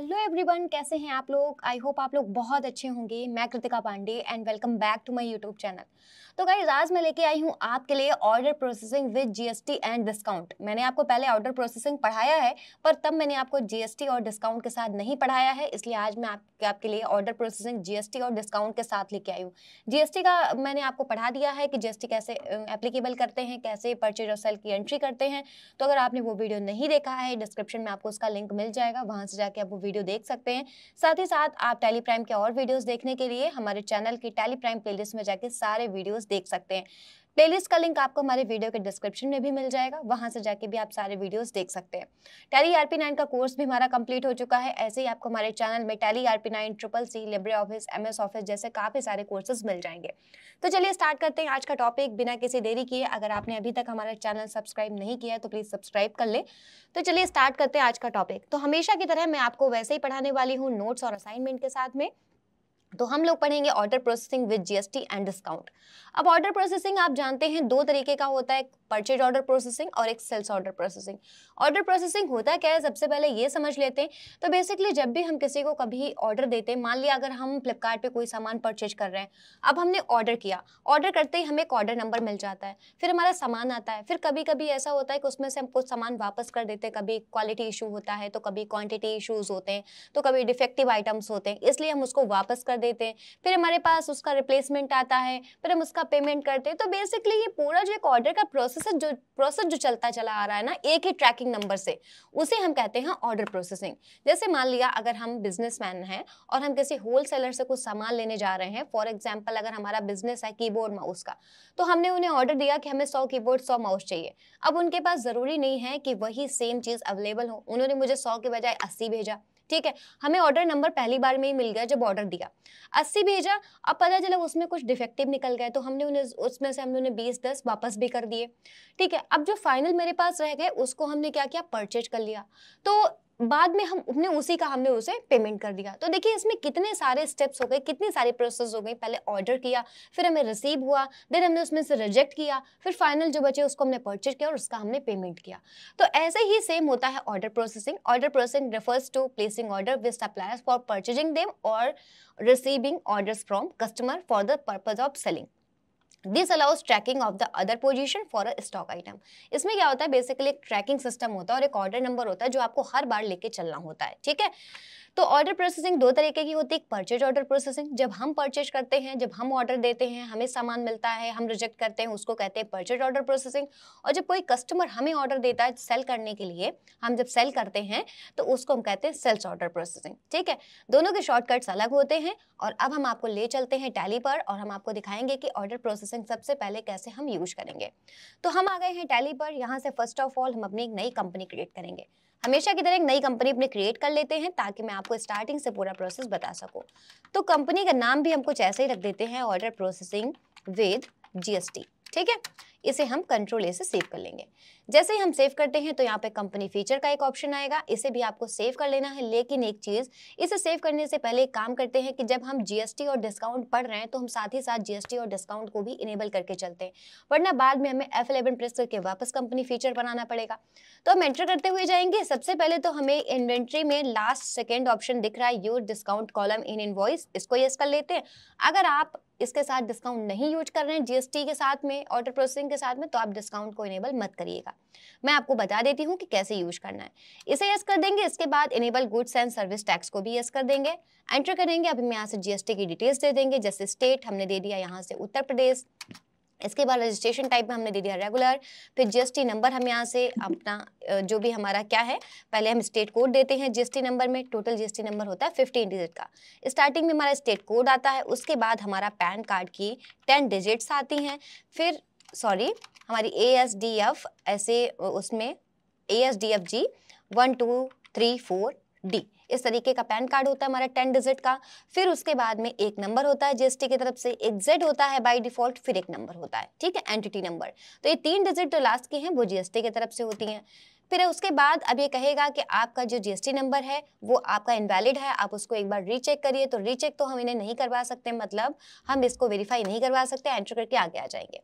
hello everyone कैसे हैं आप लोग आई होप आप लोग बहुत अच्छे होंगे मैं Kritika Pandey and welcome back to my YouTube channel तो गाइज आज मैं लेके आई हूँ आपके लिए order processing with GST and discount मैंने आपको पहले ऑर्डर प्रोसेसिंग पढ़ाया है पर तब मैंने आपको जीएसटी और डिस्काउंट के साथ नहीं पढ़ाया है इसलिए आज मैं आप, आपके लिए ऑर्डर प्रोसेसिंग जीएसटी और डिस्काउंट के साथ लेके आई हूँ जीएसटी का मैंने आपको पढ़ा दिया है कि जीएसटी कैसे एप्लीकेबल करते हैं कैसे परचेज और सेल की एंट्री करते हैं तो अगर आपने वो वीडियो नहीं देखा है डिस्क्रिप्शन में आपको उसका लिंक मिल जाएगा वहाँ से जाके आप वो वीडियो देख सकते हैं साथ ही साथ आप टैली प्राइम के और वीडियोस देखने के लिए हमारे चैनल की टैली प्राइम प्लेलिस्ट में जाके सारे वीडियोस देख सकते हैं प्लेलिस्ट का लिंक आपको हमारे वीडियो के डिस्क्रिप्शन में भी मिल जाएगा वहाँ से जाके भी आप सारे वीडियोस देख सकते हैं टैली आर नाइन का कोर्स भी हमारा कंप्लीट हो चुका है ऐसे ही आपको हमारे चैनल में Tally R nine triple C libre office M office जैसे काफ़ी सारे कोर्सेज मिल जाएंगे तो चलिए स्टार्ट करते हैं आज का टॉपिक बिना किसी देरी किए अगर आपने अभी तक हमारा चैनल सब्सक्राइब नहीं किया है तो प्लीज़ सब्सक्राइब कर ले तो चलिए स्टार्ट करते हैं आज का टॉपिक तो हमेशा की तरह मैं आपको वैसे ही पढ़ाने वाली हूँ नोट्स और असाइनमेंट के साथ में तो हम लोग पढ़ेंगे order processing with GST and discount अब ऑर्डर प्रोसेसिंग आप जानते हैं दो तरीके का होता है परचेज ऑर्डर प्रोसेसिंग और एक sales order processing order processing होता क्या है सबसे पहले ये समझ लेते हैं तो बेसिकली जब भी हम किसी को कभी ऑर्डर देते हैं मान लिया अगर हम फ्लिपकार्ट कोई सामान परचेज कर रहे हैं अब हमने ऑर्डर किया ऑर्डर करते ही हमें एक ऑर्डर नंबर मिल जाता है फिर हमारा सामान आता है फिर कभी कभी ऐसा होता है कि उसमें से हम कुछ सामान वापस कर देते हैं कभी क्वालिटी इशू होता है तो कभी क्वान्टिटी इशूज़ होते हैं तो कभी डिफेक्टिव आइटम्स होते हैं इसलिए हम उसको वापस कर देते हैं फिर हमारे पास उसका रिप्लेसमेंट आता है फिर हम उसका पेमेंट करते हैं तो बेसिकली ये पूरा जो एक ऑर्डर का प्रोसेस प्रोसेसर जो प्रोसेस जो चलता चला आ रहा है ना एक ही ट्रैकिंग नंबर से उसे हम कहते हैं ऑर्डर प्रोसेसिंग जैसे मान लिया अगर हम बिजनेसमैन हैं और हम किसी होलसेलर से कुछ सामान लेने जा रहे हैं फॉर एग्जाम्पल अगर हमारा बिजनेस है कीबोर्ड माउस का तो हमने उन्हें ऑर्डर दिया कि हमें सौ की बोर्ड माउस चाहिए अब उनके पास ज़रूरी नहीं है कि वही सेम चीज़ अवेलेबल हो उन्होंने मुझे सौ के बजाय अस्सी भेजा ठीक है हमें ऑर्डर नंबर पहली बार में ही मिल गया जब ऑर्डर दिया अस्सी भेजा अब पता चला उसमें कुछ डिफेक्टिव निकल गए तो हमने उन्हें उसमें से हमने उन्हें बीस दस वापस भी कर दिए ठीक है अब जो फाइनल मेरे पास रह गए उसको हमने क्या किया परचेज कर लिया तो बाद में हम अपने उसी का हमने उसे पेमेंट कर दिया तो देखिए इसमें कितने सारे स्टेप्स हो गए कितनी सारी प्रोसेस हो गई पहले ऑर्डर किया फिर हमें रिसीव हुआ देन हमने उसमें से रिजेक्ट किया फिर फाइनल जो बचे उसको हमने परचेज किया और उसका हमने पेमेंट किया तो ऐसे ही सेम होता है order processing order processing refers to placing order with suppliers for purchasing them और receiving orders from customer for the purpose of selling this allows tracking of the other position for a stock item इसमें क्या होता है basically एक tracking system होता है और एक ऑर्डर नंबर होता है जो आपको हर बार लेके चलना होता है ठीक है तो ऑर्डर प्रोसेसिंग दो तरीके की होती है एक परचेज ऑर्डर प्रोसेसिंग जब हम परचेज करते हैं जब हम ऑर्डर देते हैं हमें सामान मिलता है हम रिजेक्ट करते हैं उसको कहते हैं परचेज ऑर्डर प्रोसेसिंग और जब कोई कस्टमर हमें ऑर्डर देता है सेल करने के लिए हम जब सेल करते हैं तो उसको हम कहते हैं सेल्स ऑर्डर प्रोसेसिंग ठीक है दोनों के शॉर्टकट्स अलग होते हैं और अब हम आपको ले चलते हैं टैली पर और हम आपको दिखाएंगे कि ऑर्डर प्रोसेसिंग सबसे पहले कैसे हम यूज करेंगे तो हम आ गए हैं टैली पर यहाँ से फर्स्ट ऑफ ऑल हम अपनी एक नई कंपनी क्रिएट करेंगे हमेशा की तरह एक नई कंपनी अपने क्रिएट कर लेते हैं ताकि मैं आपको स्टार्टिंग से पूरा प्रोसेस बता सकूँ तो कंपनी का नाम भी हम कुछ ऐसे ही रख देते हैं ऑर्डर प्रोसेसिंग विद जीएसटी ठीक है इसे हम कंट्रोल ए से सेव कर लेंगे जैसे ही हम सेव करते हैं तो यहाँ पे कंपनी फीचर का एक ऑप्शन आएगा इसे भी आपको सेव कर लेना है लेकिन एक चीज़ इसे सेव करने से पहले एक काम करते हैं कि जब हम जीएसटी और डिस्काउंट पढ़ रहे हैं तो हम साथ ही साथ जीएसटी और डिस्काउंट को भी इनेबल करके चलते हैं वरना बाद में हमें एफ एलेवन प्रेस करके वापस कंपनी फीचर बनाना पड़ेगा तो हम एंटर करते हुए जाएंगे सबसे पहले तो हमें इन्वेंट्री में लास्ट सेकेंड ऑप्शन दिख रहा है use discount column invoice इसको येस कर लेते हैं अगर आप इसके साथ डिस्काउंट नहीं यूज कर रहे हैं जीएसटी के साथ में ऑर्डर प्रोसेसिंग के साथ में तो आप डिस्काउंट को इनेबल मत करिएगा मैं आपको बता देती हूँ कि कैसे यूज करना है इसे यस कर देंगे इसके बाद enable goods and service tax को भी यस कर देंगे एंटर करेंगे अभी हम यहाँ से जीएसटी की डिटेल्स दे देंगे जैसे स्टेट हमने दे दिया यहाँ से उत्तर प्रदेश इसके बाद रजिस्ट्रेशन टाइप में हमने दे दिया रेगुलर फिर जीएसटी नंबर हम यहाँ से अपना जो भी हमारा क्या है पहले हम स्टेट कोड देते हैं जीएसटी नंबर में टोटल जीएसटी नंबर होता है फिफ्टीन डिजिट का स्टार्टिंग में हमारा स्टेट कोड आता है उसके बाद हमारा पैन कार्ड की टेन डिजिट्स आती हैं फिर सॉरी हमारी ए एस डी एफ ऐसे उसमें A S D F G one two three four D इस तरीके का पैन कार्ड होता है हमारा टेन डिजिट का फिर उसके बाद में एक नंबर होता है जीएसटी की तरफ से एक जेड होता है बाई डिफॉल्ट फिर एक नंबर होता है ठीक है एंटिटी नंबर तो ये तीन डिजिट जो लास्ट की हैं वो जीएसटी की तरफ से होती हैं फिर उसके बाद अब ये कहेगा कि आपका जो जीएसटी नंबर है वो आपका इनवैलिड है आप उसको एक बार रीचेक करिए तो रीचेक तो हम इन्हें नहीं करवा सकते मतलब हम इसको वेरीफाई नहीं करवा सकते एंट्री करके आगे आ जाएंगे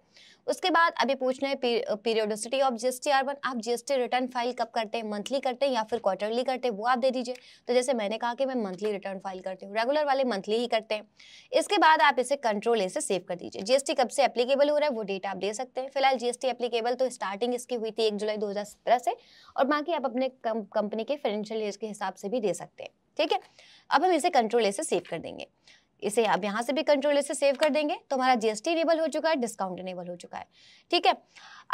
उसके बाद अभी पूछना है periodicity of GST R one आप जीएसटी रिटर्न फाइल कब करते हैं मंथली करते हैं या फिर क्वार्टरली करते हैं वो आप दे दीजिए तो वजह से मैंने कहा कि मैं मंथली रिटर्न फाइल करती हूँ रेगुलर वाले मंथली ही करते हैं इसके बाद आप इसे कंट्रोल ए से सेव कर दीजिए जीएसटी कब से एप्लीकेबल हो रहा है वो डेट आप दे सकते हैं फिलहाल जीएसटी एप्लीकेबल तो स्टार्टिंग इसकी हुई थी एक जुलाई दो से और बाकी आप अपने कंपनी के फाइनेंशियल ईयर के हिसाब से भी दे सकते हैं ठीक है अब हम इसे कंट्रोल ए से सेव कर देंगे इसे आप यहाँ से भी कंट्रोल ए से सेव कर देंगे तो हमारा जीएसटी इनेबल हो चुका है डिस्काउंट इनेबल हो चुका है ठीक है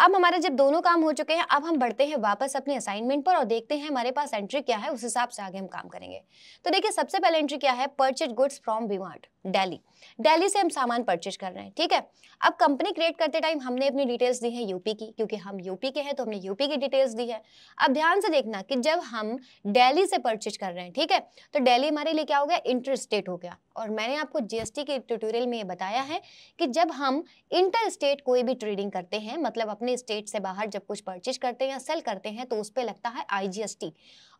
अब हमारे जब दोनों काम हो चुके हैं अब हम बढ़ते हैं वापस अपने असाइनमेंट पर और देखते हैं हमारे पास एंट्री क्या है उस हिसाब से आगे हम काम करेंगे तो देखिए सबसे पहले एंट्री क्या है purchase goods from V Mart daily daily से हम सामान परचेज कर रहे हैं ठीक है अब कंपनी क्रिएट करते टाइम हमने अपनी डिटेल्स दी है यूपी की क्योंकि हम यूपी के हैं तो हमने यूपी की डिटेल्स दी है अब ध्यान से देखना कि जब हम डेली से परचेज कर रहे हैं ठीक है तो डेली हमारे लिए क्या हो गया इंटरेस्टेड स्टेट हो गया और मैंने आपको जीएसटी के ट्यूटोरियल में ये बताया है कि जब हम इंटर स्टेट कोई भी ट्रेडिंग करते हैं मतलब अपने स्टेट से बाहर जब कुछ परचेज करते हैं या सेल करते हैं तो उस पर लगता है आईजीएसटी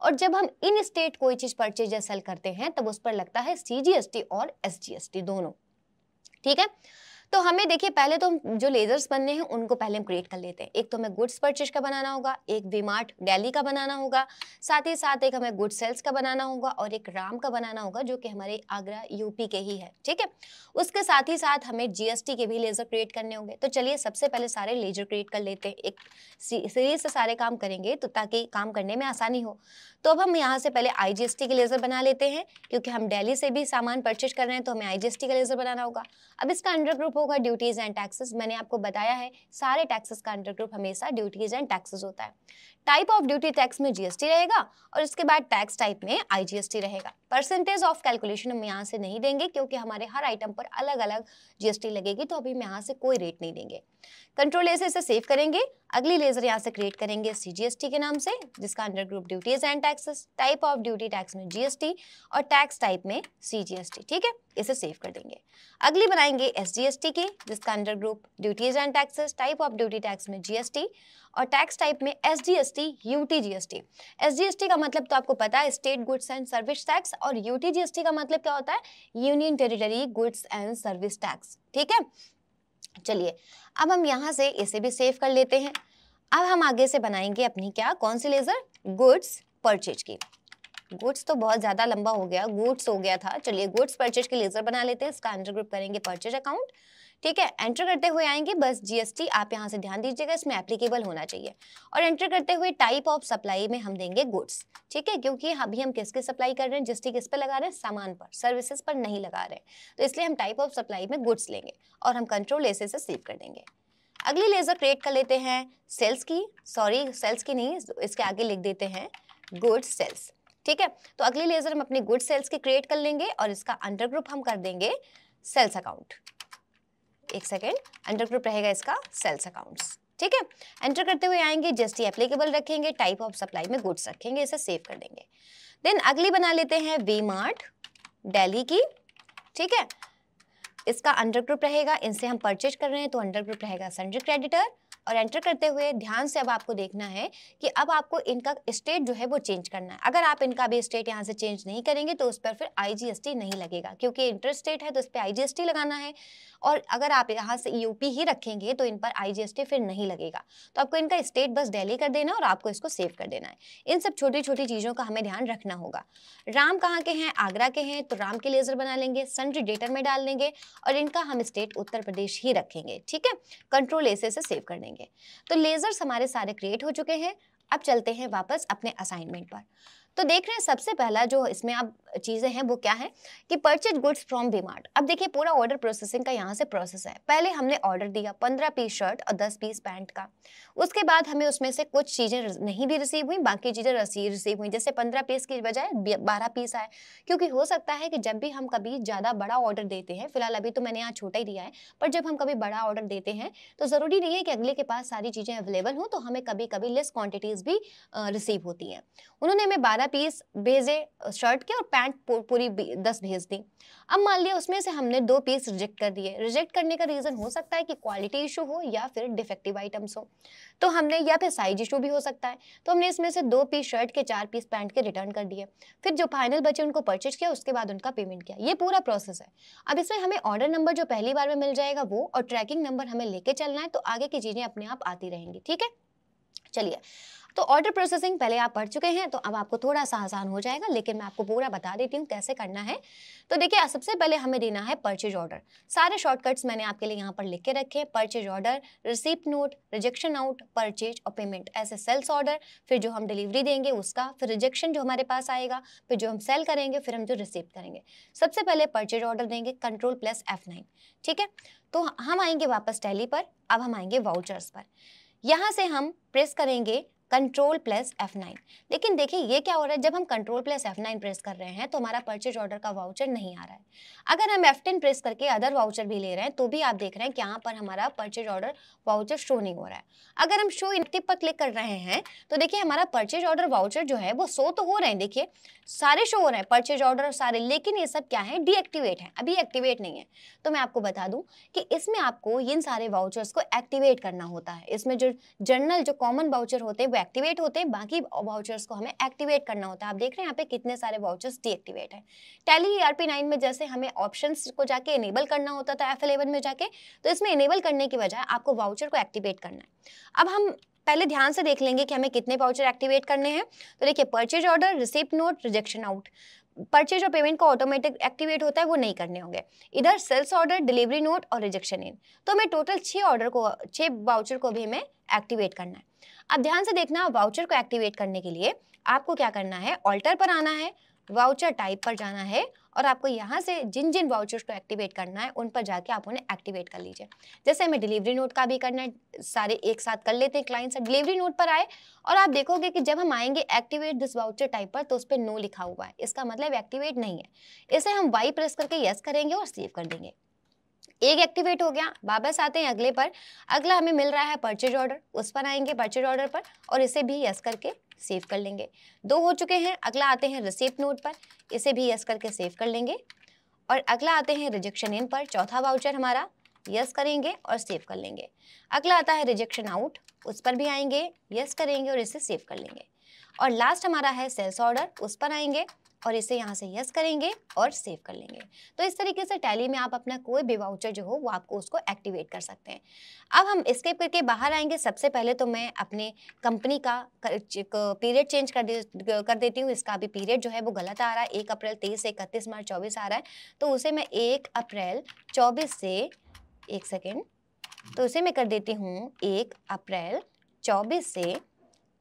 और जब हम इन स्टेट कोई चीज़ परचेज या सेल करते हैं तब उस पर लगता है सीजीएसटी और एसजीएसटी दोनों ठीक है तो हमें देखिए पहले तो जो लेजर्स बनने हैं उनको पहले हम क्रिएट कर लेते हैं एक तो हमें गुड्स परचेज का बनाना होगा एक वीमार्ट डेली का बनाना होगा साथ ही साथ एक हमें गुड सेल्स का बनाना होगा और एक राम का बनाना होगा जो कि हमारे आगरा यूपी के ही है ठीक है उसके साथ ही साथ हमें जीएसटी के भी लेजर क्रिएट करने होंगे तो चलिए सबसे पहले सारे लेजर क्रिएट कर लेते हैं एक सीरीज से सारे काम करेंगे तो ताकि काम करने में आसानी हो तो अब हम यहाँ से पहले आई के लेजर बना लेते हैं क्योंकि हम डेली से भी सामान परचेज कर रहे हैं तो हमें आई का लेजर बनाना होगा अब इसका अंडर ग्रुप होगा ड्यूटीज़ एंड टैक्सेस मैंने आपको बताया है सारे टैक्सेस का अंडर ग्रुप हमेशा ड्यूटीज़ एंड टैक्सेस होता है टाइप ऑफ ड्यूटी टैक्स में जीएसटी रहेगा और इसके बाद टैक्स टाइप में आईजीएसटी रहेगा परसेंटेज ऑफ कैलकुलेशन हम यहाँ से नहीं देंगे क्योंकि हमारे हर आइटम पर अलग अलग जीएसटी लगेगी तो अभी हम यहाँ से कोई रेट नहीं देंगे कंट्रोल लेजर से सेव करेंगे अगली लेजर यहाँ से क्रिएट करेंगे सी के नाम से जिसका under group duties and taxes type of duty tax में जीएसटी और टैक्स टाइप में सी ठीक है इसे सेव कर देंगे अगली बनाएंगे एस की जिसका under group duties and taxes type of duty tax में जीएसटी और टैक्स टाइप में S G S T U T G S T S G S T का मतलब तो आपको पता है state goods and service tax और U T G S T का मतलब क्या होता है union territory goods and service tax ठीक है चलिए अब हम यहाँ से इसे भी सेव कर लेते हैं अब हम आगे से बनाएंगे अपनी क्या कौन सी लेज़र गुड्स परचेज की गुड्स तो बहुत ज़्यादा लंबा हो गया गुड्स हो गया था चलिए गुड्स परचेज की लेज़र बना लेते हैं इसका अंडर ग्रुप करेंगे परचेज अकाउंट ठीक है एंटर करते हुए आएंगे बस जीएसटी आप यहाँ से ध्यान दीजिएगा इसमें एप्लीकेबल होना चाहिए और एंटर करते हुए टाइप ऑफ सप्लाई में हम देंगे गुड्स ठीक है क्योंकि अभी हम किसकी सप्लाई कर रहे हैं जीएसटी किस पर लगा रहे हैं सामान पर सर्विसेज पर नहीं लगा रहे तो इसलिए हम टाइप ऑफ सप्लाई में गुड्स लेंगे और हम कंट्रोल एसे से सेव कर देंगे अगली लेज़र क्रिएट कर लेते हैं सेल्स की सॉरी सेल्स की नहीं इसके आगे लिख देते हैं गुड सेल्स ठीक है तो अगली लेज़र हम अपने गुड सेल्स की क्रिएट कर लेंगे और इसका अंडर ग्रुप हम कर देंगे सेल्स अकाउंट एक सेकेंड अंडर ग्रुप रहेगा इसका सेल्स अकाउंट्स ठीक है एंटर करते हुए आएंगे जस्ट ही एप्लीकेबल रखेंगे टाइप ऑफ सप्लाई में गुड्स रखेंगे इसे सेव कर देंगे देन अगली बना लेते हैं वी मार्ट डेली की ठीक है इसका अंडर ग्रुप रहेगा इनसे हम परचेज कर रहे हैं तो अंडर ग्रुप रहेगा सन्ड्री क्रेडिटर और एंटर करते हुए ध्यान से अब आपको देखना है कि अब आपको इनका स्टेट जो है वो चेंज करना है अगर आप इनका भी स्टेट यहाँ से चेंज नहीं करेंगे तो उस पर फिर आईजीएसटी नहीं लगेगा क्योंकि इंटर स्टेट है तो उस पर आईजीएसटी लगाना है और अगर आप यहाँ से यूपी ही रखेंगे तो इन पर आईजीएसटी फिर नहीं लगेगा तो आपको इनका स्टेट बस डेली कर देना और आपको इसको सेव कर देना है इन सब छोटी छोटी चीज़ों का हमें ध्यान रखना होगा राम कहाँ के हैं आगरा के हैं तो राम के लेजर बना लेंगे सन रिडेटर में डाल लेंगे और इनका हम स्टेट उत्तर प्रदेश ही रखेंगे ठीक है कंट्रोल ऐसे से सेव कर देंगे करेंगे तो लेज़र्स हमारे सारे क्रिएट हो चुके हैं अब चलते हैं वापस अपने असाइनमेंट पर तो देख रहे हैं सबसे पहला जो इसमें आप चीज़ें हैं वो क्या है कि purchase goods from V Mart अब देखिए पूरा ऑर्डर प्रोसेसिंग का यहाँ से प्रोसेस है पहले हमने ऑर्डर दिया पंद्रह पीस शर्ट और दस पीस पैंट का उसके बाद हमें उसमें से कुछ चीज़ें नहीं भी रिसीव हुई बाकी चीज़ें रिसीव हुई जैसे पंद्रह पीस की बजाय बारह पीस आए क्योंकि हो सकता है कि जब भी हम कभी ज़्यादा बड़ा ऑर्डर देते हैं फिलहाल अभी तो मैंने यहाँ छोटा ही दिया है पर जब हम कभी बड़ा ऑर्डर देते हैं तो ज़रूरी नहीं है कि अगले के पास सारी चीज़ें अवेलेबल हों तो हमें कभी कभी लेस क्वान्टिटीज़ भी रिसीव होती हैं उन्होंने हमें बारह बारह पीस भेजे शर्ट के और पैंट पूरी दस भेज दी अब मान लिया उसमें से हमने दो पीस रिजेक्ट कर दिए रिजेक्ट करने का रीज़न हो सकता है कि क्वालिटी इशू हो या फिर डिफेक्टिव आइटम्स हो तो हमने या फिर साइज इशू भी हो सकता है तो हमने इसमें से दो पीस शर्ट के चार पीस पैंट के रिटर्न कर दिए फिर जो फाइनल बचे उनको परचेज किया उसके बाद उनका पेमेंट किया ये पूरा प्रोसेस है अब इसमें हमें ऑर्डर नंबर जो पहली बार में मिल जाएगा वो और ट्रैकिंग नंबर हमें लेके चलना है तो आगे की चीज़ें अपने आप आती रहेंगी ठीक है चलिए तो ऑर्डर प्रोसेसिंग पहले आप पढ़ चुके हैं तो अब आपको थोड़ा सा आसान हो जाएगा लेकिन मैं आपको पूरा बता देती हूँ कैसे करना है तो देखिए सबसे पहले हमें देना है परचेज ऑर्डर सारे शॉर्टकट्स मैंने आपके लिए यहाँ पर लिख के रखे हैं purchase order receipt note rejection out purchase और पेमेंट ऐसे सेल्स ऑर्डर फिर जो हम डिलीवरी देंगे उसका फिर रिजेक्शन जो हमारे पास आएगा फिर जो हम सेल करेंगे फिर हम जो रिसिप्ट करेंगे सबसे पहले परचेज ऑर्डर देंगे कंट्रोल प्लस एफ नाइन ठीक है तो हम आएंगे वापस टैली पर अब हम आएंगे वाउचर्स पर यहाँ से हम प्रेस करेंगे कंट्रोल प्लस एफ नाइन लेकिन देखिए ये क्या हो रहा है जब हम control plus F nine press कर रहे हैं तो हमारा परचेज ऑर्डर का वाउचर नहीं आ रहा है अगर हम एफ टेन प्रेस करके अदर वाउचर भी ले रहे हैं तो भी आप देख रहे हैं कि यहाँ पर हमारा परचेज ऑर्डर वाउचर शो नहीं हो रहा है अगर हम शो इनटिप पर क्लिक कर रहे हैं तो देखिए हमारा परचेज ऑर्डर वाउचर जो है वो शो तो हो रहे हैं देखिए सारे शो हो रहे हैं परचेज ऑर्डर सारे लेकिन ये सब क्या है डीएक्टिवेट है अभी एक्टिवेट नहीं है तो मैं आपको बता दूं कि इसमें आपको इन सारे वाउचर्स को एक्टिवेट करना होता है इसमें जो जनरल जो कॉमन वाउचर होते हैं वो एक्टिवेट होते हैं बाकी वाउचर्स को हमें एक्टिवेट करना होता है आप देख रहे हैं यहाँ पे कितने सारे वाउचर्स डीएक्टिवेट है टैली ईआरपी नाइन में जैसे हमें ऑप्शन को जाके इनेबल करना होता था एफ में जाके तो इसमें इनेबल करने की बजाय आपको वाउचर को एक्टिवेट करना है अब हम पहले ध्यान से देख लेंगे कि हमें कितने वाउचर एक्टिवेट करने हैं तो देखिए purchase order receipt note rejection out purchase और पेमेंट को ऑटोमेटिक एक्टिवेट होता है वो नहीं करने होंगे इधर सेल्स ऑर्डर डिलीवरी नोट और रिजेक्शन इन तो हमें टोटल छः ऑर्डर को छः वाउचर को भी हमें एक्टिवेट करना है अब ध्यान से देखना वाउचर को एक्टिवेट करने के लिए आपको क्या करना है ऑल्टर पर आना है वाउचर टाइप पर जाना है और आपको यहाँ से जिन जिन वाउचर्स को एक्टिवेट करना है उन पर जाके आप उन्हें एक्टिवेट कर लीजिए जैसे हमें डिलीवरी नोट का भी करना है सारे एक साथ कर लेते हैं क्लाइंट से डिलीवरी नोट पर आए और आप देखोगे कि जब हम आएंगे एक्टिवेट दिस वाउचर टाइप पर तो उस पर नो लिखा हुआ है इसका मतलब एक्टिवेट नहीं है इसे हम वाई प्रेस करके येस करेंगे और सेव कर देंगे एक एक्टिवेट हो गया वापस आते हैं अगले पर अगला हमें मिल रहा है परचेज ऑर्डर उस पर आएंगे परचेज ऑर्डर पर और इसे भी यस करके सेव कर लेंगे दो हो चुके हैं अगला आते हैं रिसिप्ट नोट पर इसे भी यस करके सेव कर लेंगे और अगला आते हैं रिजेक्शन इन पर चौथा वाउचर हमारा यस करेंगे और सेव कर लेंगे अगला आता है रिजेक्शन आउट उस पर भी आएंगे यस करेंगे और इसे सेव कर लेंगे और लास्ट हमारा है सेल्स ऑर्डर उस पर आएंगे और इसे यहाँ से यस करेंगे और सेव कर लेंगे तो इस तरीके से टैली में आप अपना कोई भी वाउचर जो हो वो आपको उसको एक्टिवेट कर सकते हैं अब हम स्केप करके बाहर आएंगे सबसे पहले तो मैं अपने कंपनी का पीरियड चेंज कर दे कर देती हूँ इसका अभी पीरियड जो है वो गलत आ रहा है एक अप्रैल तेईस से इकतीस मार्च चौबीस आ रहा है तो उसे मैं एक अप्रैल चौबीस से एक सेकेंड तो उसे मैं कर देती हूँ एक अप्रैल चौबीस से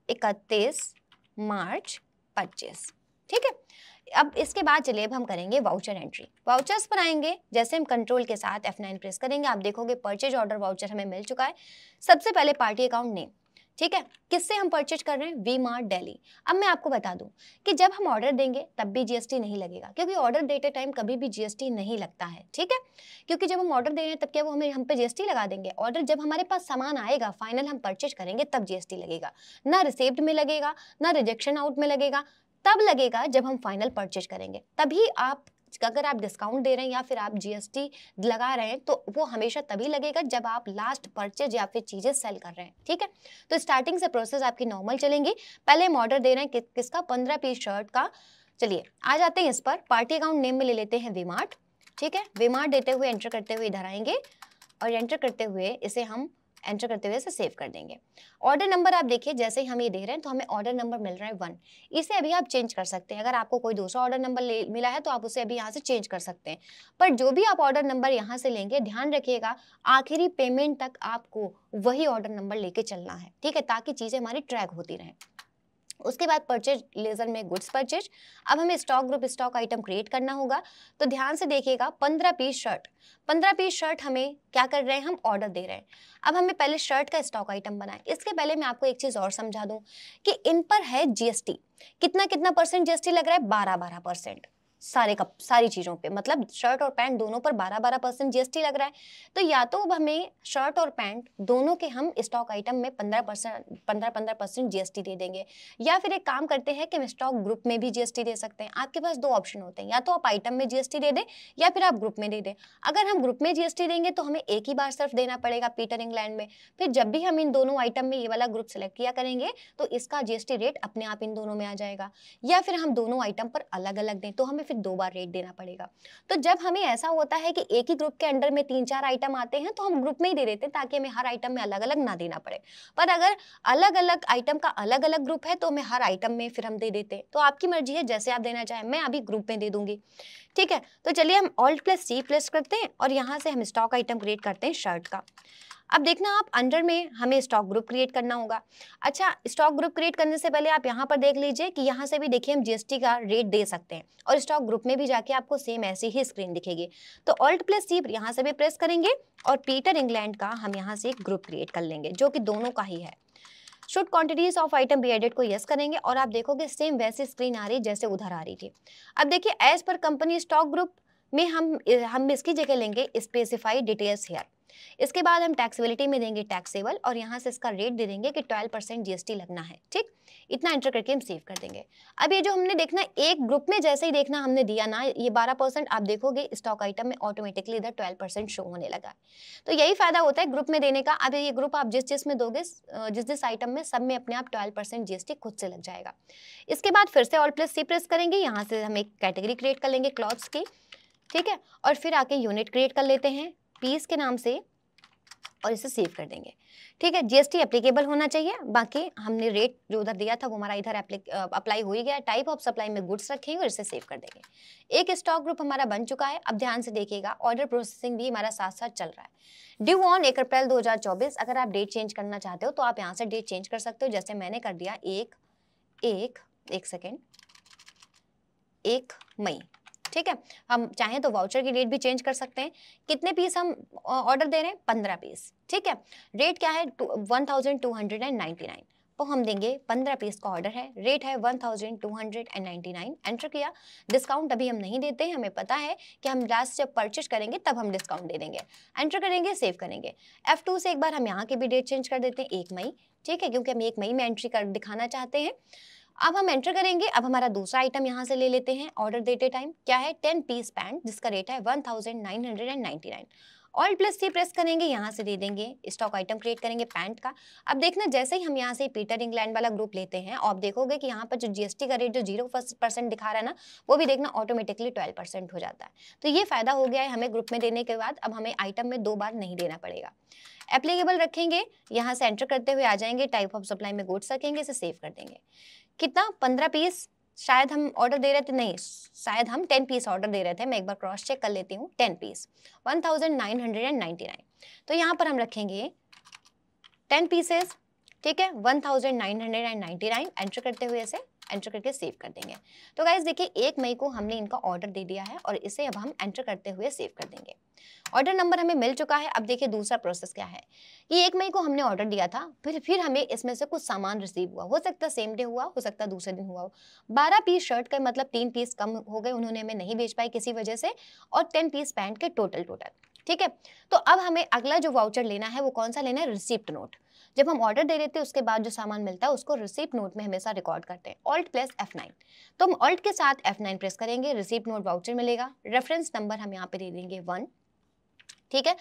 इकतीस मार्च पच्चीस ठीक है अब इसके बाद चलिए अब हम करेंगे वाउचर एंट्री वाउचर्स पर आएंगे जैसे हम कंट्रोल के साथ F9 प्रेस करेंगे आप देखोगे परचेज ऑर्डर वाउचर हमें मिल चुका है सबसे पहले पार्टी अकाउंट नेम ठीक है किससे हम परचेज कर रहे हैं वी मार्ट डेली अब मैं आपको बता दूं कि जब हम ऑर्डर देंगे तब भी जीएसटी नहीं लगेगा क्योंकि ऑर्डर देते टाइम कभी भी जीएसटी नहीं लगता है ठीक है क्योंकि जब हम ऑर्डर दे रहे हैं तब क्या वो हमें हम पे जीएसटी लगा देंगे ऑर्डर जब हमारे पास सामान आएगा फाइनल हम परचेज करेंगे तब जीएसटी लगेगा ना रिसिप्ट में लगेगा ना रिजेक्शन आउट में लगेगा तब लगेगा जब हम फाइनल परचेज करेंगे तभी आप अगर आप डिस्काउंट दे रहे हैं या फिर आप जीएसटी लगा रहे हैं तो वो हमेशा तभी लगेगा जब आप लास्ट परचेज या फिर चीजें सेल कर रहे हैं ठीक है तो स्टार्टिंग से प्रोसेस आपकी नॉर्मल चलेंगी पहले हम ऑर्डर दे रहे हैं कि, किसका पंद्रह पीस शर्ट का चलिए आ जाते हैं इस पर पार्टी अकाउंट नेम में ले लेते हैं विमार्ट ठीक है विमार्ट देते हुए एंटर करते हुए इधर आएंगे और एंटर करते हुए इसे हम एंटर करते हुए इसे सेव कर देंगे ऑर्डर नंबर आप देखिए जैसे ही हम ये देख रहे हैं तो हमें ऑर्डर नंबर मिल रहा है वन इसे अभी आप चेंज कर सकते हैं अगर आपको कोई दूसरा ऑर्डर नंबर मिला है तो आप उसे अभी यहाँ से चेंज कर सकते हैं पर जो भी आप ऑर्डर नंबर यहाँ से लेंगे ध्यान रखिएगा आखिरी पेमेंट तक आपको वही ऑर्डर नंबर लेके चलना है ठीक है ताकि चीज़ें हमारी ट्रैक होती रहें उसके बाद परचेज लेजर में गुड्स परचेज अब हमें stock group stock item create करना होगा तो ध्यान से देखिएगा पंद्रह पीस शर्ट पंद्रह पीस शर्ट हमें क्या कर रहे हैं हम ऑर्डर दे रहे हैं अब हमें पहले शर्ट का स्टॉक आइटम बनाएं इसके पहले मैं आपको एक चीज़ और समझा दूँ कि इन पर है जीएसटी कितना कितना परसेंट जीएसटी लग रहा है बारह बारह परसेंट सारे कप सारी चीज़ों पे मतलब शर्ट और पैंट दोनों पर बारह बारह परसेंट जीएसटी लग रहा है तो या तो अब हमें शर्ट और पैंट दोनों के हम स्टॉक आइटम में पंद्रह परसेंट पंद्रह पंद्रह परसेंट जीएसटी दे देंगे या फिर एक काम करते हैं कि हम स्टॉक ग्रुप में भी जीएसटी दे सकते हैं आपके पास दो ऑप्शन होते हैं या तो आप आइटम में जीएसटी दे दें या फिर आप ग्रुप में दे दें अगर हम ग्रुप में जीएसटी देंगे तो हमें एक ही बार सिर्फ देना पड़ेगा पीटर इंग्लैंड में फिर जब भी हम इन दोनों आइटम में ये वाला ग्रुप सेलेक्ट किया करेंगे तो इसका जीएसटी रेट अपने आप इन दोनों में आ जाएगा या फिर हम दोनों आइटम पर अलग अलग दें तो हमें फिर दो बार रेट देना पड़ेगा तो जब हमें ऐसा होता है कि एक ही ग्रुप के अंडर में तीन चार आइटम आते हैं तो हम ग्रुप में ही दे देते हैं ताकि हमें हर आइटम में अलग अलग ना देना पड़े पर अगर अलग अलग आइटम का अलग अलग ग्रुप है तो हमें हर आइटम में फिर हम दे देते हैं तो आपकी मर्जी है जैसे आप देना चाहें मैं अभी ग्रुप में दे दूंगी ठीक है तो चलिए हम ऑल्ट प्लस सी प्लस करते हैं और यहाँ से हम स्टॉक आइटम क्रिएट करते हैं शर्ट का अब देखना आप अंडर में हमें स्टॉक ग्रुप क्रिएट करना होगा अच्छा स्टॉक ग्रुप क्रिएट करने से पहले आप यहाँ पर देख लीजिए कि यहाँ से भी देखिए हम जीएसटी का रेट दे सकते हैं और स्टॉक ग्रुप में भी जाके आपको सेम ऐसी ही स्क्रीन दिखेगी तो ऑल्ट प्लस सी यहाँ से भी प्रेस करेंगे और पीटर इंग्लैंड का हम यहाँ से एक ग्रुप क्रिएट कर लेंगे जो कि दोनों का ही है should quantities of item be added को यस करेंगे और आप देखोगे सेम वैसी स्क्रीन आ रही जैसे उधर आ रही थी अब देखिए as per company stock group में हम हम इसकी जगह लेंगे स्पेसिफाइड डिटेल्स हेयर इसके बाद हम टैक्सेबिलिटी में देंगे टैक्सेबल और यहाँ से इसका रेट दे देंगे कि ट्वेल्व परसेंट जीएसटी लगना है ठीक इतना एंटर करके हम सेव कर देंगे अब ये जो हमने देखना एक ग्रुप में जैसे ही देखना हमने दिया ना ये बारह परसेंट आप देखोगे स्टॉक आइटम में ऑटोमेटिकली इधर ट्वेल्व परसेंट शो होने लगा तो यही फायदा होता है ग्रुप में देने का अब ये ग्रुप आप जिस जिस में दोगे जिस जिस आइटम में सब में अपने आप ट्वेल्व परसेंट जीएसटी खुद से लग जाएगा इसके बाद फिर से ऑल प्लस सी प्रेस करेंगे यहाँ से हम एक कैटेगरी क्रिएट कर लेंगे क्लॉथ्स की ठीक है और फिर आके यूनिट क्रिएट कर लेते हैं पीस के नाम से और इसे सेव कर देंगे ठीक है जीएसटी एप्लीकेबल होना चाहिए बाकी हमने रेट जो उधर दिया था वो हमारा इधर अप्लाई हो ही गया टाइप ऑफ सप्लाई में गुड्स रखेंगे और इसे सेव कर देंगे एक स्टॉक ग्रुप हमारा बन चुका है अब ध्यान से देखिएगा ऑर्डर प्रोसेसिंग भी हमारा साथ साथ चल रहा है ड्यू ऑन एक अप्रैल दो अगर आप डेट चेंज करना चाहते हो तो आप यहाँ से डेट चेंज कर सकते हो जैसे मैंने कर दिया एक एक एक सेकेंड एक मई ठीक है हम चाहें तो वाउचर की डेट भी चेंज कर सकते हैं कितने पीस हम ऑर्डर दे रहे हैं पंद्रह पीस ठीक है रेट क्या है one thousand two hundred and ninety nine तो हम देंगे पंद्रह पीस का ऑर्डर है रेट है one thousand two hundred and ninety nine enter किया डिस्काउंट अभी हम नहीं देते हमें पता है कि हम लास्ट जब परचेज करेंगे तब हम डिस्काउंट दे देंगे एंटर करेंगे सेव करेंगे एफ टू से एक बार हम यहाँ की भी डेट चेंज कर देते हैं एक मई ठीक है क्योंकि हम एक मई में एंट्री कर दिखाना चाहते हैं अब हम एंटर करेंगे अब हमारा दूसरा आइटम यहाँ से ले लेते हैं ऑर्डर देते टाइम क्या है टेन पीस पैंट जिसका रेट है one thousand nine hundred and ninety nine alt plus three press करेंगे यहाँ से दे देंगे स्टॉक आइटम क्रिएट करेंगे पैंट का अब देखना जैसे ही हम यहाँ से पीटर इंग्लैंड वाला ग्रुप लेते हैं आप देखोगे कि यहाँ पर जो जीएसटी का रेट जो जीरो परसेंट दिखा रहा है ना वो भी देखना ऑटोमेटिकली ट्वेल्व परसेंट हो जाता है तो ये फायदा हो गया है हमें ग्रुप में देने के बाद अब हमें आइटम में दो बार नहीं देना पड़ेगा एप्लीकेबल रखेंगे यहाँ से एंटर करते हुए आ जाएंगे टाइप ऑफ सप्लाई में गोट रखेंगे इसे सेव कर देंगे कितना पंद्रह पीस शायद हम ऑर्डर दे रहे थे नहीं शायद हम टेन पीस ऑर्डर दे रहे थे मैं एक बार क्रॉस चेक कर लेती हूँ ten piece one thousand nine hundred and ninety nine तो यहाँ पर हम रखेंगे टेन पीसेस ठीक है one thousand nine hundred and ninety nine entry करते हुए इसे एंटर करके सेव कर देंगे तो गाइज देखिए एक मई को हमने इनका ऑर्डर दे दिया है और इसे अब हम एंटर करते हुए सेव कर देंगे ऑर्डर नंबर हमें मिल चुका है अब देखिए दूसरा प्रोसेस क्या है कि एक मई को हमने ऑर्डर दिया था फिर फिर हमें इसमें से कुछ सामान रिसीव हुआ हो सकता है सेम डे हुआ हो सकता है दूसरे दिन हुआ हो बारह पीस शर्ट का मतलब तीन पीस कम हो गए उन्होंने हमें नहीं बेच पाए किसी वजह से और टेन पीस पैंट के टोटल टोटल ठीक है तो अब हमें अगला जो वाउचर लेना है वो कौन सा लेना है रिसिप्ट नोट जब हम ऑर्डर दे देते हैं उसके बाद जो सामान मिलता है उसको रिसीप्ट नोट में हमेशा रिकॉर्ड करते हैं ऑल्ट प्लस एफ नाइन तो हम ऑल्ट के साथ एफ नाइन प्रेस करेंगे रिसीप्ट नोट वाउचर मिलेगा रेफरेंस नंबर हम यहाँ पे दे देंगे वन ठीक है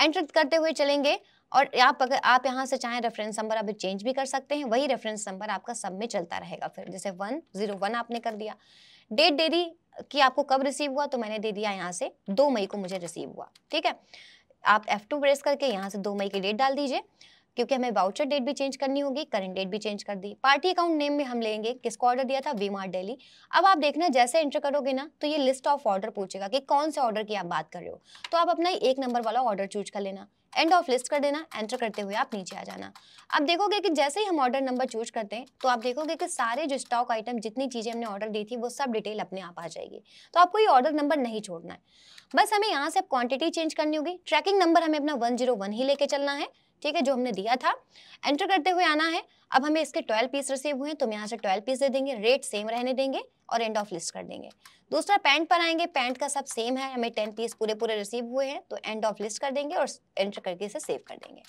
एंटर करते हुए चलेंगे और आप अगर आप यहाँ से चाहें रेफरेंस नंबर अभी चेंज भी कर सकते हैं वही रेफरेंस नंबर आपका सब में चलता रहेगा फिर जैसे वन जीरो वन आपने कर दिया डेट दे दी कि आपको कब रिसीव हुआ तो मैंने दे दिया यहाँ से दो मई को मुझे रिसीव हुआ ठीक है आप F2 प्रेस करके यहाँ से दो मई की डेट डाल दीजिए क्योंकि हमें वाउचर डेट भी चेंज करनी होगी करंट डेट भी चेंज कर दी पार्टी अकाउंट नेम में हम लेंगे किसको ऑर्डर दिया था वीमार डेली अब आप देखना जैसे एंटर करोगे ना तो ये लिस्ट ऑफ ऑर्डर पूछेगा कि कौन से ऑर्डर की आप बात कर रहे हो तो आप अपना एक नंबर वाला ऑर्डर चूज कर लेना एंड ऑफ लिस्ट कर देना एंटर करते हुए आप नीचे आ जाना अब देखोगे कि जैसे ही हम ऑर्डर नंबर चूज करते हैं तो आप देखोगे कि सारे जो स्टॉक आइटम जितनी चीज़ें हमने ऑर्डर दी थी वो सब डिटेल अपने आप आ जाएगी तो आपको ये ऑर्डर नंबर नहीं छोड़ना है बस हमें यहाँ से अब क्वांटिटी चेंज करनी होगी ट्रैकिंग नंबर हमें अपना वन जीरो वन ही लेके चलना है ठीक है जो हमने दिया था एंटर करते हुए आना है अब हमें इसके ट्वेल्व पीस रिसीव हुए तो हम यहाँ से ट्वेल्व पीस दे देंगे रेट सेम रहने देंगे और एंड ऑफ लिस्ट कर देंगे दूसरा पैंट पर आएंगे पैंट का सब सेम है हमें टेन पीस पूरे पूरे रिसीव हुए हैं तो एंड ऑफ लिस्ट कर देंगे और एंटर करके इसे सेव कर देंगे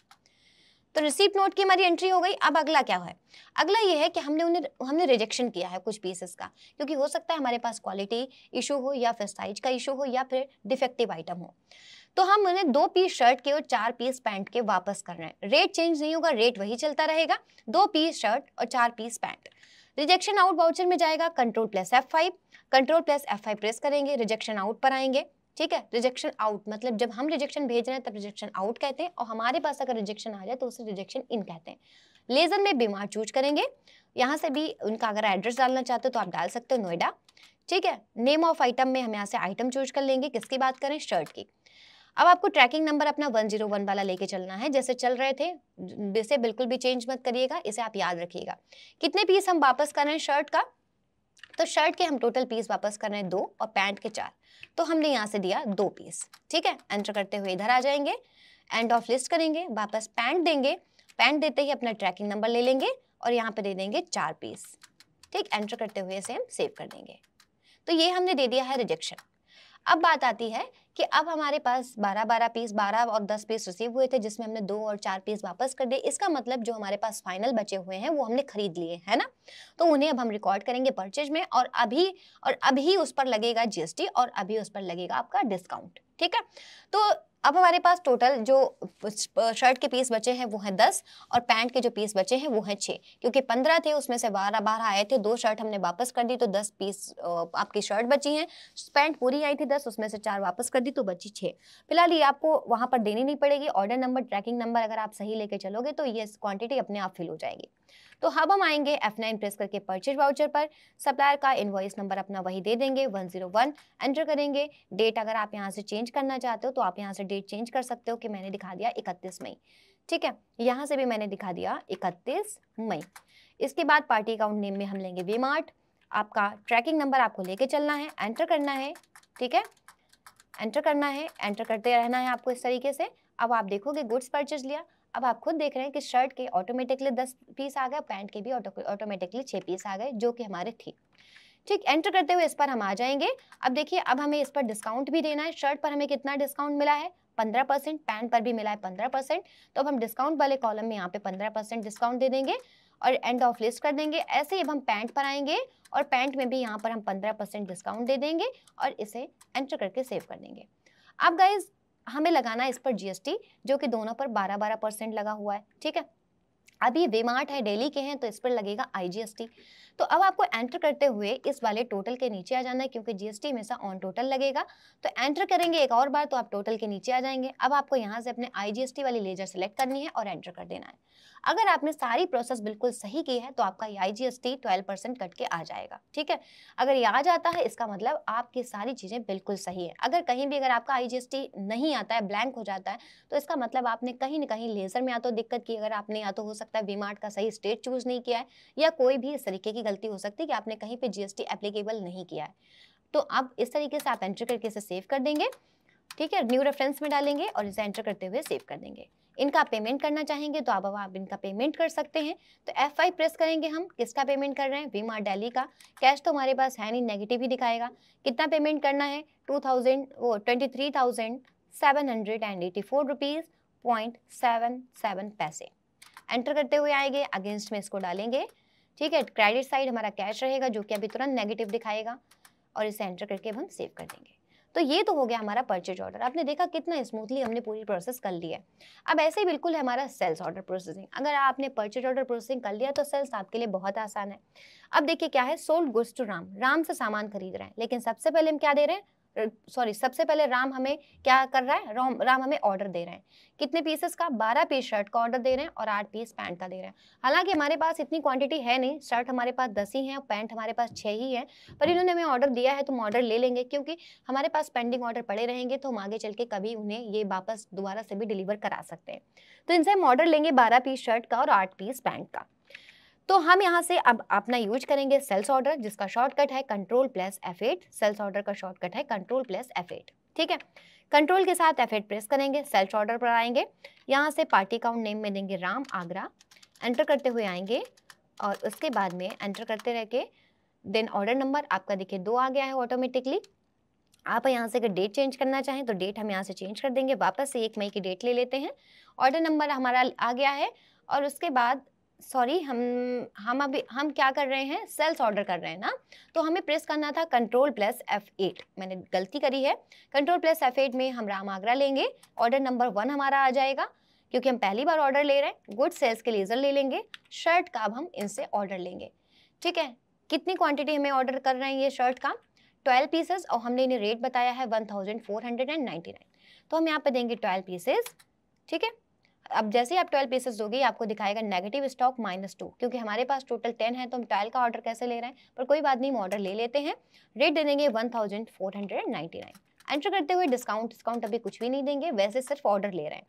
तो रिसीप्ट नोट की हमारी एंट्री हो गई अब अगला क्या है अगला ये है कि हमने उन्हें हमने रिजेक्शन किया है कुछ पीसेस का क्योंकि हो सकता है हमारे पास क्वालिटी इशू हो या फिर साइज का इशू हो या फिर डिफेक्टिव आइटम हो तो हम उन्हें दो पीस शर्ट के और चार पीस पैंट के वापस कर रहे हैं रेट चेंज नहीं होगा रेट वही चलता रहेगा दो पीस शर्ट और चार piece pant rejection out voucher में जाएगा control plus F five control plus F five press करेंगे रिजेक्शन आउट पर आएंगे ठीक है रिजेक्शन आउट मतलब जब हम रिजेक्शन भेज रहे हैं तब रिजेक्शन आउट कहते हैं और हमारे पास अगर रिजेक्शन आ जाए तो उसे रिजेक्शन इन कहते हैं लेज़र में बीमार चूज करेंगे यहाँ से भी उनका अगर एड्रेस डालना चाहते हो तो आप डाल सकते हो नोएडा ठीक है नेम ऑफ आइटम में हम यहाँ से आइटम चूज कर लेंगे किसकी बात करें शर्ट की अब आपको ट्रैकिंग नंबर अपना 101 वाला लेके चलना है जैसे चल रहे थे इसे बिल्कुल भी चेंज मत करिएगा इसे आप याद रखिएगा कितने पीस हम वापस कर रहे हैं शर्ट का तो शर्ट के हम टोटल पीस वापस कर रहे हैं दो और पैंट के चार तो हमने यहाँ से दिया दो पीस ठीक है एंटर करते हुए इधर आ जाएंगे एंड ऑफ लिस्ट करेंगे वापस पैंट देंगे पैंट देते ही अपना ट्रैकिंग नंबर ले लेंगे और यहाँ पे दे देंगे चार पीस ठीक एंटर करते हुए इसे हम सेव कर देंगे तो ये हमने दे दिया है रिजेक्शन अब बात आती है कि अब हमारे पास 12 12 पीस 12 और 10 पीस रिसीव हुए थे जिसमें हमने दो और चार पीस वापस कर दिए इसका मतलब जो हमारे पास फाइनल बचे हुए हैं वो हमने खरीद लिए है ना तो उन्हें अब हम रिकॉर्ड करेंगे परचेज में और अभी और अभी उस पर लगेगा जीएसटी और अभी उस पर लगेगा आपका डिस्काउंट ठीक है तो अब हमारे पास टोटल जो शर्ट के पीस बचे हैं वो है दस और पैंट के जो पीस बचे हैं वो है छः क्योंकि पंद्रह थे उसमें से बारह बारह आए थे दो शर्ट हमने वापस कर दी तो दस पीस आपकी शर्ट बची हैं पैंट पूरी आई थी दस उसमें से चार वापस कर दी तो बची छः फिलहाल ये आपको वहाँ पर देनी नहीं पड़ेगी ऑर्डर नंबर ट्रैकिंग नंबर अगर आप सही लेके चलोगे तो ये क्वान्टिटी अपने आप फिल हो जाएगी तो अब हम आएंगे एफ नाइन प्रेस करके परचेज वाउचर पर सप्लायर का इन्वॉइस नंबर अपना वही दे देंगे वन जीरो वन एंटर करेंगे डेट अगर आप यहाँ से चेंज करना चाहते हो तो आप यहाँ से डेट चेंज कर सकते हो कि मैंने दिखा दिया इकतीस मई ठीक है यहाँ से भी मैंने दिखा दिया इकतीस मई इसके बाद पार्टी अकाउंट नेम में हम लेंगे वी आपका ट्रैकिंग नंबर आपको लेके चलना है एंटर करना है ठीक है एंटर करना है एंटर करते रहना है आपको इस तरीके से अब आप देखोगे गुड्स परचेज लिया अब आप खुद देख रहे हैं कि शर्ट के ऑटोमेटिकली दस पीस आ गए पैंट के भी ऑटोमेटिकली छः पीस आ गए जो कि हमारे थे ठीक एंटर करते हुए इस पर हम आ जाएंगे अब देखिए अब हमें इस पर डिस्काउंट भी देना है शर्ट पर हमें कितना डिस्काउंट मिला है पंद्रह परसेंट पैंट पर भी मिला है पंद्रह परसेंट तो अब हम डिस्काउंट वाले कॉलम में यहाँ पे पंद्रह परसेंट डिस्काउंट दे देंगे और एंड ऑफ लिस्ट कर देंगे ऐसे ही अब हम पैंट पर आएंगे और पैंट में भी यहाँ पर हम पंद्रह परसेंट डिस्काउंट दे देंगे और इसे एंटर करके सेव कर देंगे अब गाइज हमें लगाना है इस पर जीएसटी जो कि दोनों पर 12 12 परसेंट लगा हुआ है ठीक है अब ये वेमार्ट है डेली के हैं तो इस पर लगेगा आईजीएसटी तो अब आपको एंटर करते हुए इस वाले टोटल के नीचे आ जाना है क्योंकि जीएसटी हमेशा ऑन टोटल लगेगा तो एंटर करेंगे एक और बार तो आप टोटल के नीचे आ जाएंगे अब आपको यहाँ से अपने आईजीएसटी वाली लेजर सेलेक्ट करनी है और एंटर कर देना है अगर आपने सारी प्रोसेस बिल्कुल सही की है तो आपका I G S T twelve percent cut के आ जाएगा ठीक है अगर ये आ जाता है इसका मतलब आपकी सारी चीज़ें बिल्कुल सही है अगर कहीं भी अगर आपका आई जी एस टी नहीं आता है ब्लैंक हो जाता है तो इसका मतलब आपने कहीं ना कहीं लेज़र में या तो दिक्कत की अगर आपने या तो हो सकता है वीमार्ट का सही स्टेट चूज़ नहीं किया है या कोई भी इस तरीके की गलती हो सकती है कि आपने कहीं पर जी एस एप्लीकेबल नहीं किया है तो आप इस तरीके से आप एंट्री करके इसे सेव कर देंगे ठीक है न्यू रेफरेंस में डालेंगे और इसे एंटर करते हुए सेव कर देंगे इनका पेमेंट करना चाहेंगे तो अब आप इनका पेमेंट कर सकते हैं तो एफ आई प्रेस करेंगे हम किसका पेमेंट कर रहे हैं वी मार्ट डेली का कैश तो हमारे पास है नहीं नेगेटिव ही दिखाएगा कितना पेमेंट करना है टू थाउजेंड वो twenty three thousand seven hundred and eighty four rupees point seven seven पैसे एंटर करते हुए आएंगे अगेंस्ट में इसको डालेंगे ठीक है क्रेडिट साइड हमारा कैश रहेगा जो कि अभी तुरंत नेगेटिव दिखाएगा और इसे एंटर करके अब हम सेव कर देंगे तो ये तो हो गया हमारा परचेज ऑर्डर आपने देखा कितना स्मूथली हमने पूरी प्रोसेस कर ली है अब ऐसे ही बिल्कुल है हमारा सेल्स ऑर्डर प्रोसेसिंग अगर आपने परचेज ऑर्डर प्रोसेसिंग कर लिया तो सेल्स आपके लिए बहुत आसान है अब देखिए क्या है sold goods to Ram Ram से सामान खरीद रहे हैं लेकिन सबसे पहले हम क्या दे रहे हैं सॉरी सबसे पहले राम हमें क्या कर रहा है राम राम हमें ऑर्डर दे रहे हैं कितने पीसेस का बारह पीस शर्ट का ऑर्डर दे रहे हैं और आठ पीस पैंट का दे रहे हैं हालांकि हमारे पास इतनी क्वांटिटी है नहीं शर्ट हमारे पास दस ही है पैंट हमारे पास छः ही है पर इन्होंने हमें ऑर्डर दिया है तो हम ऑर्डर ले लेंगे क्योंकि हमारे पास पेंडिंग ऑर्डर पड़े रहेंगे तो हम आगे चल के कभी उन्हें ये वापस दोबारा से भी डिलीवर करा सकते हैं तो इनसे हम ऑर्डर लेंगे बारह पीस शर्ट का और आठ पीस पैंट का तो हम यहाँ से अब अपना यूज करेंगे सेल्स ऑर्डर जिसका शॉर्टकट है control plus F eight sales order का शॉर्टकट है कंट्रोल प्लस एफ एट ठीक है कंट्रोल के साथ एफ एट प्रेस करेंगे सेल्स ऑर्डर पर आएंगे यहाँ से पार्टी काउंट नेम में देंगे राम आगरा एंटर करते हुए आएंगे और उसके बाद में एंटर करते रह के देन ऑर्डर नंबर आपका देखिए दो आ गया है ऑटोमेटिकली आप यहाँ से अगर डेट चेंज करना चाहें तो डेट हम यहाँ से चेंज कर देंगे वापस से एक मई की डेट ले लेते हैं ऑर्डर नंबर हमारा आ गया है और उसके बाद सॉरी हम हम अभी हम क्या कर रहे हैं सेल्स ऑर्डर कर रहे हैं ना तो हमें प्रेस करना था कंट्रोल प्लस एफ एट मैंने गलती करी है कंट्रोल प्लस एफ एट में हम राम आगरा लेंगे ऑर्डर नंबर वन हमारा आ जाएगा क्योंकि हम पहली बार ऑर्डर ले रहे हैं गुड सेल्स के लेज़र ले लेंगे शर्ट का अब हम इनसे ऑर्डर लेंगे ठीक है कितनी क्वान्टिटी हमें ऑर्डर कर रहे हैं ये शर्ट का ट्वेल्व पीसेस और हमने इन्हें रेट बताया है one thousand four hundred and ninety nine तो हम यहाँ पर देंगे ट्वेल्व पीसेस ठीक है अब जैसे ही आप ट्वेल्व पीसेस दोगे आपको दिखाएगा नेगेटिव स्टॉक माइनस टू क्योंकि हमारे पास टोटल टेन है तो हम ट्वेल्व का ऑर्डर कैसे ले रहे हैं पर कोई बात नहीं हम ऑर्डर ले लेते हैं रेट दे देंगे one thousand four hundred ninety nine enter करते हुए डिस्काउंट डिस्काउंट अभी कुछ भी नहीं देंगे वैसे सिर्फ ऑर्डर ले रहे हैं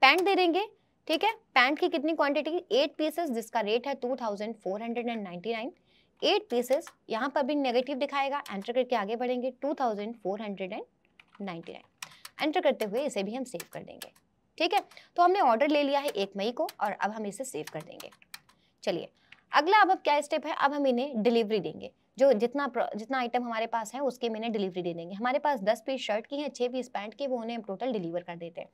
पैंट दे देंगे ठीक है पैंट की कितनी क्वान्टिटी एट पीसेस जिसका रेट है two thousand four hundred and ninety nine eight pieces यहाँ पर भी नेगेटिव दिखाएगा एंटर करके आगे बढ़ेंगे two thousand four hundred and ninety nine enter करते हुए इसे भी हम सेव कर देंगे ठीक है तो हमने ऑर्डर ले लिया है एक मई को और अब हम इसे सेव कर देंगे चलिए अगला अब अब क्या स्टेप है अब हम इन्हें डिलीवरी देंगे जो जितना जितना आइटम हमारे पास है उसके मैंने डिलीवरी दे देंगे हमारे पास दस पीस शर्ट की है छह पीस पैंट की वो उन्हें टोटल डिलीवर कर देते हैं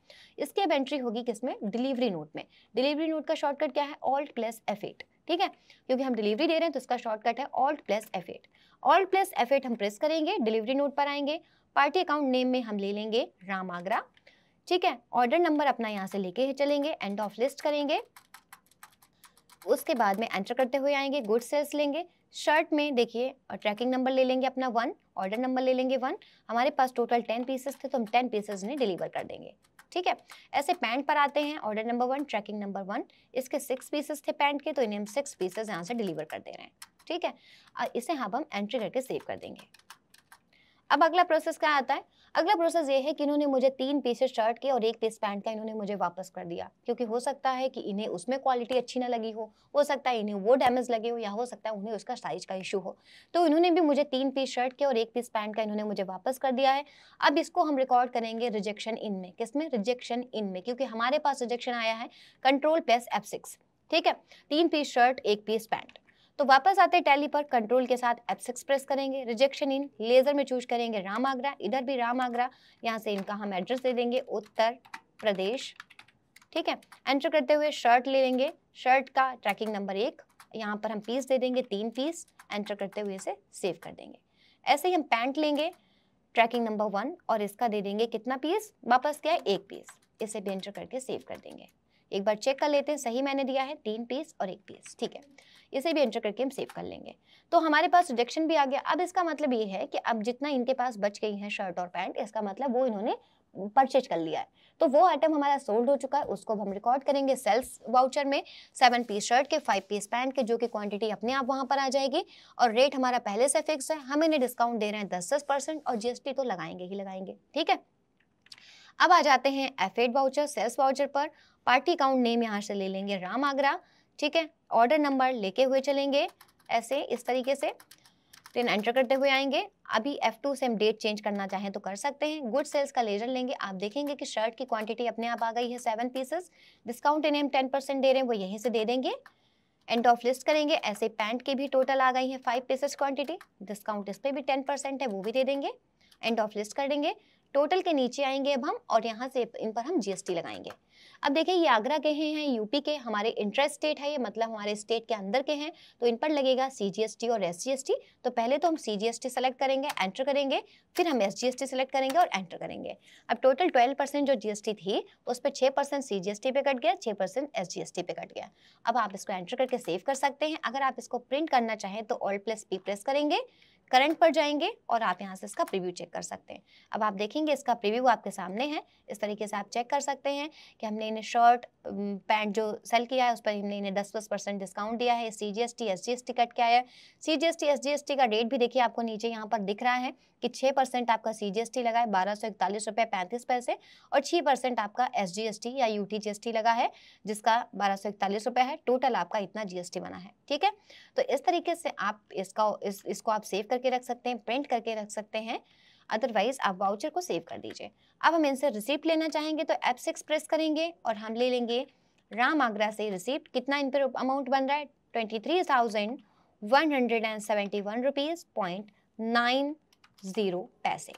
इसकी अब एंट्री होगी किसमें डिलीवरी नोट में डिलीवरी नोट का शॉर्टकट क्या है ऑल्ट प्लस एफ एट ठीक है क्योंकि हम डिलीवरी दे रहे हैं तो इसका शॉर्टकट है alt plus F eight alt plus F eight हम प्रेस करेंगे डिलीवरी नोट पर आएंगे पार्टी अकाउंट नेम में हम ले लेंगे राम आगरा ठीक है ऑर्डर नंबर अपना यहाँ से लेके चलेंगे एंड ऑफ लिस्ट करेंगे उसके बाद में एंटर करते हुए आएंगे गुड सेल्स लेंगे शर्ट में देखिए और ट्रैकिंग नंबर ले लेंगे अपना वन ऑर्डर नंबर ले लेंगे वन हमारे पास टोटल टेन पीसेस थे तो हम टेन पीसेस ने डिलीवर कर देंगे ठीक है ऐसे पैंट पर आते हैं order number one tracking number one इसके सिक्स पीसेस थे पैंट के तो इन्हें हम सिक्स पीसेस यहाँ से डिलीवर कर दे रहे हैं ठीक है इसे हम हाँ हम एंट्री करके सेव कर देंगे अब अगला प्रोसेस क्या आता है अगला प्रोसेस ये है कि इन्होंने मुझे तीन पीसेस शर्ट के और एक पीस पैंट का इन्होंने मुझे वापस कर दिया क्योंकि हो सकता है कि इन्हें उसमें क्वालिटी अच्छी ना लगी हो हो सकता है इन्हें वो डैमेज लगे हो या हो सकता है उन्हें उसका साइज का इशू हो तो इन्होंने भी मुझे तीन पीस शर्ट के और एक पीस पैंट का इन्होंने मुझे वापस कर दिया है अब इसको हम रिकॉर्ड करेंगे रिजेक्शन इन में किसमें रिजेक्शन इन में क्योंकि हमारे पास रिजेक्शन आया है कंट्रोल प्लस एफ ठीक है तीन पीस शर्ट एक पीस पैंट तो वापस आते टैली पर कंट्रोल के साथ एप्स एक्सप्रेस करेंगे रिजेक्शन इन लेजर में चूज करेंगे राम आगरा इधर भी राम आगरा यहाँ से इनका हम एड्रेस दे देंगे उत्तर प्रदेश ठीक है एंटर करते हुए शर्ट ले लेंगे शर्ट का ट्रैकिंग नंबर एक यहाँ पर हम पीस दे देंगे तीन पीस एंटर करते हुए इसे सेव कर देंगे ऐसे ही हम पैंट लेंगे ट्रैकिंग नंबर वन और इसका दे देंगे कितना पीस वापस क्या है एक पीस इसे भी एंटर करके सेव कर देंगे एक बार चेक कर लेते हैं सही मैंने दिया है तीन पीस और एक पीस ठीक है इसे भी एंटर करके हम सेव कर लेंगे तो हमारे पास रिजेक्शन भी आ गया अब इसका मतलब ये है कि अब जितना इनके पास बच गई है शर्ट और पैंट इसका मतलब वो इन्होंने परचेज कर लिया है तो वो आइटम हमारा सोल्ड हो चुका है उसको हम रिकॉर्ड करेंगे सेल्स वाउचर में सेवन पीस शर्ट के फाइव पीस पैंट के जो कि क्वांटिटी अपने आप वहां पर आ जाएगी और रेट हमारा पहले से फिक्स है हम इन्हें डिस्काउंट दे रहे हैं दस दस परसेंट और जीएसटी तो लगाएंगे ही लगाएंगे ठीक है अब आ जाते हैं एफेड वाउचर सेल्स वाउचर पर पार्टी अकाउंट नेम यहाँ से ले लेंगे राम आगरा ठीक है ऑर्डर नंबर लेके हुए चलेंगे ऐसे इस तरीके से देन एंटर करते हुए आएंगे अभी F2 से हम डेट चेंज करना चाहें तो कर सकते हैं गुड सेल्स का लेजर लेंगे आप देखेंगे कि शर्ट की क्वांटिटी अपने आप आ गई है सेवन पीसेस डिस्काउंट इन्हें हम टेन परसेंट दे रहे हैं वो यहीं से दे देंगे एंड ऑफ लिस्ट करेंगे ऐसे पैंट की भी टोटल आ गई है फाइव पीसेस क्वांटिटी डिस्काउंट इस पर भी टेन परसेंट है वो भी दे देंगे एंड ऑफ लिस्ट कर देंगे टोटल के नीचे आएंगे अब हम और यहाँ से इन पर हम जीएसटी लगाएंगे अब देखिए ये आगरा के हैं यूपी के हमारे इंटरेस्ट स्टेट है ये मतलब हमारे स्टेट के अंदर के हैं तो इन पर लगेगा सीजीएसटी और एसजीएसटी तो पहले तो हम सीजीएसटी सेलेक्ट करेंगे एंटर करेंगे फिर हम एसजीएसटी सेलेक्ट करेंगे और एंटर करेंगे अब टोटल 12 परसेंट जो जीएसटी थी उस पर छः परसेंट सी पे कट गया छः परसेंट एस पे कट गया अब आप इसको एंटर करके सेव कर सकते हैं अगर आप इसको प्रिंट करना चाहें तो ऑल प्लस पी प्रेस करेंगे करंट पर जाएंगे और आप यहाँ से इसका प्रीव्यू चेक कर सकते हैं अब आप देखेंगे इसका प्रीव्यू आपके सामने है इस तरीके से आप चेक कर सकते हैं कि हमने इन्हें शर्ट पैंट जो सेल किया है उस पर हमने इन्हें दस दस परसेंट डिस्काउंट दिया है C G S T S G S T cut क्या है C G S T S G S T का डेट भी देखिए आपको नीचे यहाँ पर दिख रहा है कि छः परसेंट आपका सी जी एस टी लगा है बारह सौ इकतालीस रुपये पैंतीस पैसे और छः परसेंट आपका एस जी एस टी या U T G S T लगा है जिसका बारह सौ इकतालीस रुपये है टोटल आपका इतना जी एस टी बना है ठीक है तो इस तरीके से आप इसका इस, इसको आप सेव करके रख सकते हैं प्रिंट करके रख सकते हैं अदरवाइज आप वाउचर को सेव कर दीजिए अब हम इनसे रिसिप्ट लेना चाहेंगे तो एप सिक्स प्रेस करेंगे और हम ले लेंगे राम आगरा से रिसिप्ट कितना इन पर अमाउंट बन रहा है twenty three thousand one hundred and seventy one rupees point nine zero पैसे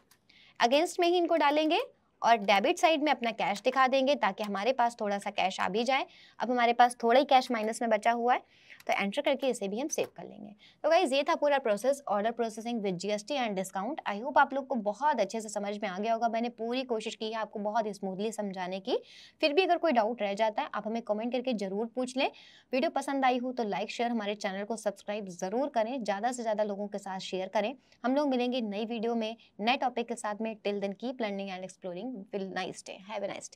अगेंस्ट में ही इनको डालेंगे और डेबिट साइड में अपना कैश दिखा देंगे ताकि हमारे पास थोड़ा सा कैश आ भी जाए अब हमारे पास थोड़ा ही कैश माइनस में बचा हुआ है तो एंटर करके इसे भी हम सेव कर लेंगे तो गाइज ये था पूरा process order processing with GST and discount I hope आप लोग को बहुत अच्छे से समझ में आ गया होगा मैंने पूरी कोशिश की है आपको बहुत स्मूथली समझाने की फिर भी अगर कोई डाउट रह जाता है आप हमें कमेंट करके जरूर पूछ लें वीडियो पसंद आई हो तो लाइक शेयर हमारे चैनल को सब्सक्राइब जरूर करें ज़्यादा से ज़्यादा लोगों के साथ शेयर करें हम लोग मिलेंगे नई वीडियो में नए टॉपिक के साथ में till then keep learning and exploring will nice day have a nice day